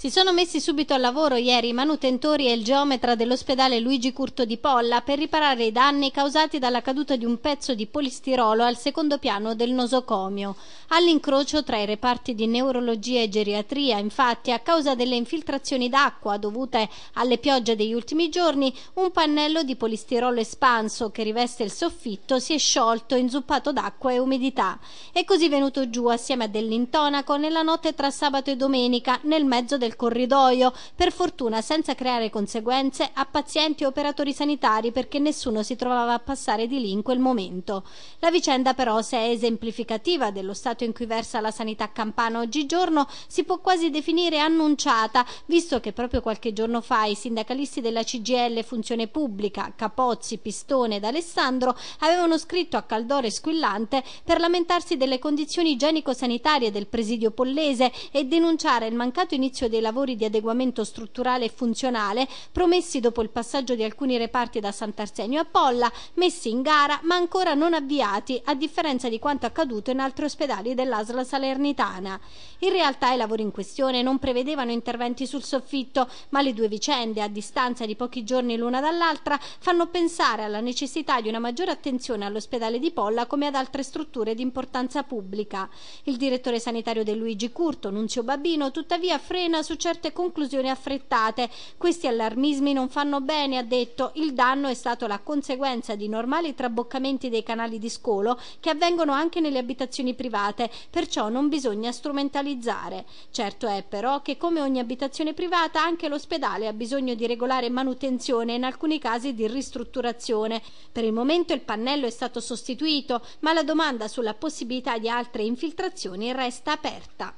Si sono messi subito al lavoro ieri i manutentori e il geometra dell'ospedale Luigi Curto di Polla per riparare i danni causati dalla caduta di un pezzo di polistirolo al secondo piano del nosocomio. All'incrocio tra i reparti di neurologia e geriatria, infatti, a causa delle infiltrazioni d'acqua dovute alle piogge degli ultimi giorni, un pannello di polistirolo espanso che riveste il soffitto si è sciolto, inzuppato d'acqua e umidità. È così venuto giù assieme a dell'intonaco nella notte tra sabato e domenica nel mezzo del del corridoio, per fortuna senza creare conseguenze a pazienti e operatori sanitari perché nessuno si trovava a passare di lì in quel momento. La vicenda però, se è esemplificativa dello stato in cui versa la sanità campana oggigiorno, si può quasi definire annunciata, visto che proprio qualche giorno fa i sindacalisti della CGL Funzione Pubblica, Capozzi, Pistone ed Alessandro, avevano scritto a Caldore Squillante per lamentarsi delle condizioni igienico-sanitarie del presidio pollese e denunciare il mancato inizio dei dei lavori di adeguamento strutturale e funzionale promessi dopo il passaggio di alcuni reparti da Sant'Arsenio a Polla, messi in gara ma ancora non avviati, a differenza di quanto accaduto in altri ospedali dell'Asla Salernitana. In realtà i lavori in questione non prevedevano interventi sul soffitto, ma le due vicende, a distanza di pochi giorni l'una dall'altra, fanno pensare alla necessità di una maggiore attenzione all'ospedale di Polla come ad altre strutture di importanza pubblica. Il direttore sanitario del Luigi Curto, Nunzio Babino, tuttavia frena su certe conclusioni affrettate. Questi allarmismi non fanno bene, ha detto. Il danno è stato la conseguenza di normali traboccamenti dei canali di scolo che avvengono anche nelle abitazioni private, perciò non bisogna strumentalizzare. Certo è però che come ogni abitazione privata anche l'ospedale ha bisogno di regolare manutenzione e in alcuni casi di ristrutturazione. Per il momento il pannello è stato sostituito, ma la domanda sulla possibilità di altre infiltrazioni resta aperta.